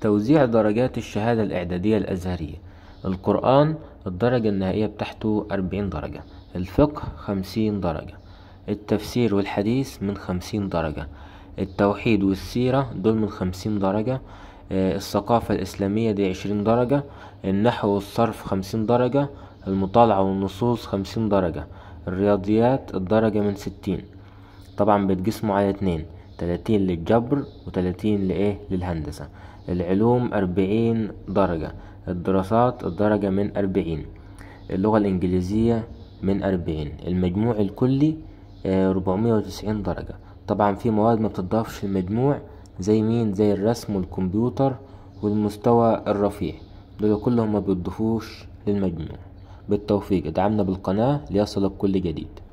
توزيع درجات الشهادة الإعدادية الأزهرية القرآن الدرجة النهائية بتاعته أربعين درجة الفقه خمسين درجة التفسير والحديث من خمسين درجة التوحيد والسيرة دول من خمسين درجة آه، الثقافة الإسلامية دي عشرين درجة النحو والصرف خمسين درجة المطالعة والنصوص خمسين درجة الرياضيات الدرجة من ستين طبعا بتقسموا على اتنين تلاتين للجبر وتلاتين لإيه للهندسة العلوم أربعين درجة الدراسات الدرجة من أربعين اللغة الإنجليزية من أربعين المجموع الكلي آه، ربعمية وتسعين درجة طبعا في مواد ما بتضافش المجموع زي مين زي الرسم والكمبيوتر والمستوى الرفيع دول كلهم ما بيضيفوش للمجموع بالتوفيق ادعمنا بالقناة ليصلك كل جديد